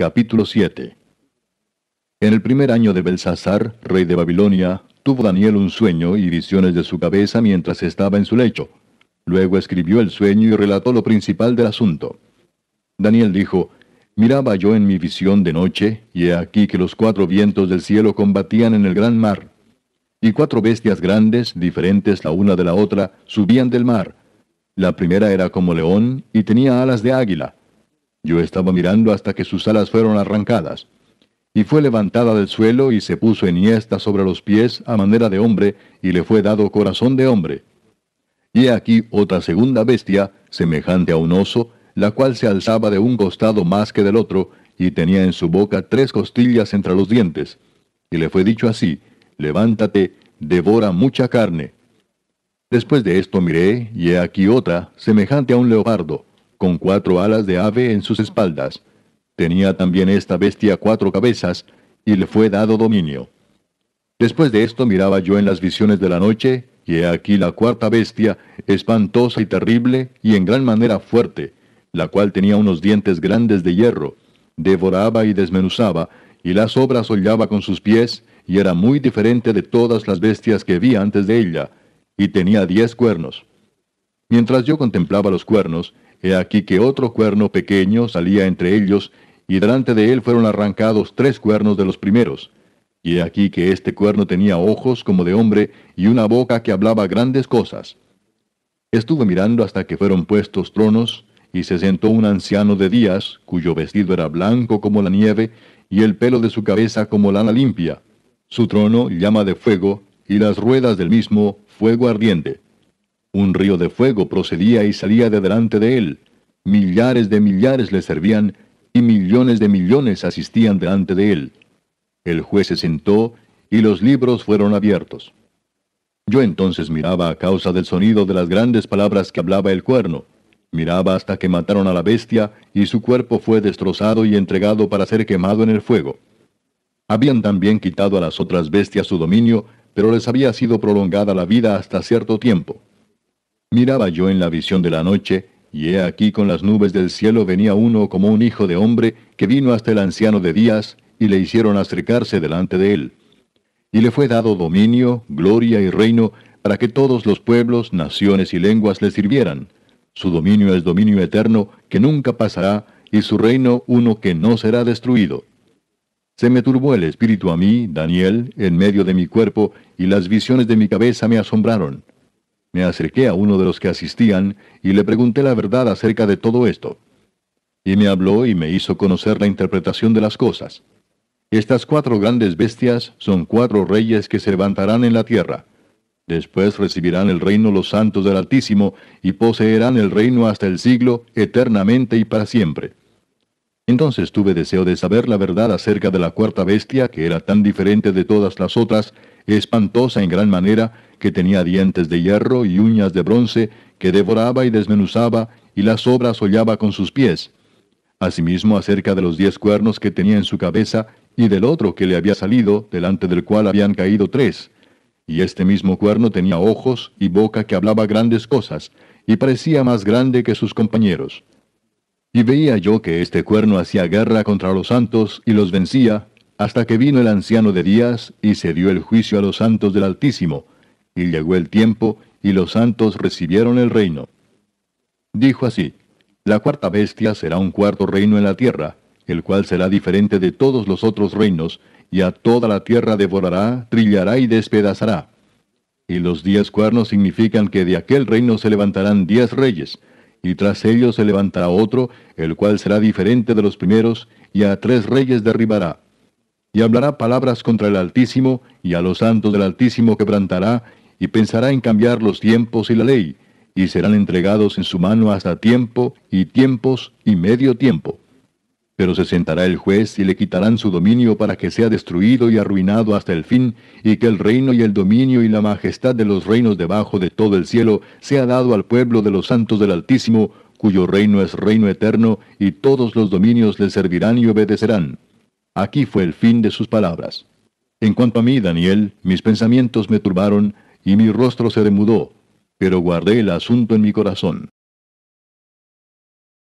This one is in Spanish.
Capítulo 7 En el primer año de Belsasar, rey de Babilonia, tuvo Daniel un sueño y visiones de su cabeza mientras estaba en su lecho. Luego escribió el sueño y relató lo principal del asunto. Daniel dijo, Miraba yo en mi visión de noche, y he aquí que los cuatro vientos del cielo combatían en el gran mar. Y cuatro bestias grandes, diferentes la una de la otra, subían del mar. La primera era como león y tenía alas de águila. Yo estaba mirando hasta que sus alas fueron arrancadas. Y fue levantada del suelo y se puso enhiesta sobre los pies a manera de hombre, y le fue dado corazón de hombre. Y aquí otra segunda bestia, semejante a un oso, la cual se alzaba de un costado más que del otro, y tenía en su boca tres costillas entre los dientes. Y le fue dicho así, levántate, devora mucha carne. Después de esto miré, y he aquí otra, semejante a un leopardo, con cuatro alas de ave en sus espaldas. Tenía también esta bestia cuatro cabezas, y le fue dado dominio. Después de esto miraba yo en las visiones de la noche, y he aquí la cuarta bestia, espantosa y terrible, y en gran manera fuerte, la cual tenía unos dientes grandes de hierro, devoraba y desmenuzaba, y las obras hollaba con sus pies, y era muy diferente de todas las bestias que vi antes de ella, y tenía diez cuernos. Mientras yo contemplaba los cuernos, he aquí que otro cuerno pequeño salía entre ellos, y delante de él fueron arrancados tres cuernos de los primeros. Y he aquí que este cuerno tenía ojos como de hombre y una boca que hablaba grandes cosas. Estuve mirando hasta que fueron puestos tronos, y se sentó un anciano de días, cuyo vestido era blanco como la nieve, y el pelo de su cabeza como lana limpia. Su trono llama de fuego, y las ruedas del mismo fuego ardiente. Un río de fuego procedía y salía de delante de él. Millares de millares le servían y millones de millones asistían delante de él. El juez se sentó y los libros fueron abiertos. Yo entonces miraba a causa del sonido de las grandes palabras que hablaba el cuerno. Miraba hasta que mataron a la bestia y su cuerpo fue destrozado y entregado para ser quemado en el fuego. Habían también quitado a las otras bestias su dominio, pero les había sido prolongada la vida hasta cierto tiempo. Miraba yo en la visión de la noche, y he aquí con las nubes del cielo venía uno como un hijo de hombre, que vino hasta el anciano de Días, y le hicieron acercarse delante de él. Y le fue dado dominio, gloria y reino, para que todos los pueblos, naciones y lenguas le sirvieran. Su dominio es dominio eterno, que nunca pasará, y su reino uno que no será destruido. Se me turbó el espíritu a mí, Daniel, en medio de mi cuerpo, y las visiones de mi cabeza me asombraron. Me acerqué a uno de los que asistían y le pregunté la verdad acerca de todo esto. Y me habló y me hizo conocer la interpretación de las cosas. Estas cuatro grandes bestias son cuatro reyes que se levantarán en la tierra. Después recibirán el reino los santos del Altísimo y poseerán el reino hasta el siglo, eternamente y para siempre. Entonces tuve deseo de saber la verdad acerca de la cuarta bestia, que era tan diferente de todas las otras, espantosa en gran manera, que tenía dientes de hierro y uñas de bronce, que devoraba y desmenuzaba, y las obras hollaba con sus pies. Asimismo acerca de los diez cuernos que tenía en su cabeza, y del otro que le había salido, delante del cual habían caído tres. Y este mismo cuerno tenía ojos y boca que hablaba grandes cosas, y parecía más grande que sus compañeros. Y veía yo que este cuerno hacía guerra contra los santos y los vencía, hasta que vino el anciano de días y se dio el juicio a los santos del Altísimo, y llegó el tiempo, y los santos recibieron el reino. Dijo así, la cuarta bestia será un cuarto reino en la tierra, el cual será diferente de todos los otros reinos, y a toda la tierra devorará, trillará y despedazará. Y los diez cuernos significan que de aquel reino se levantarán diez reyes, y tras ellos se levantará otro, el cual será diferente de los primeros, y a tres reyes derribará y hablará palabras contra el Altísimo, y a los santos del Altísimo quebrantará, y pensará en cambiar los tiempos y la ley, y serán entregados en su mano hasta tiempo, y tiempos, y medio tiempo. Pero se sentará el juez y le quitarán su dominio para que sea destruido y arruinado hasta el fin, y que el reino y el dominio y la majestad de los reinos debajo de todo el cielo sea dado al pueblo de los santos del Altísimo, cuyo reino es reino eterno, y todos los dominios le servirán y obedecerán. Aquí fue el fin de sus palabras. En cuanto a mí, Daniel, mis pensamientos me turbaron y mi rostro se demudó, pero guardé el asunto en mi corazón.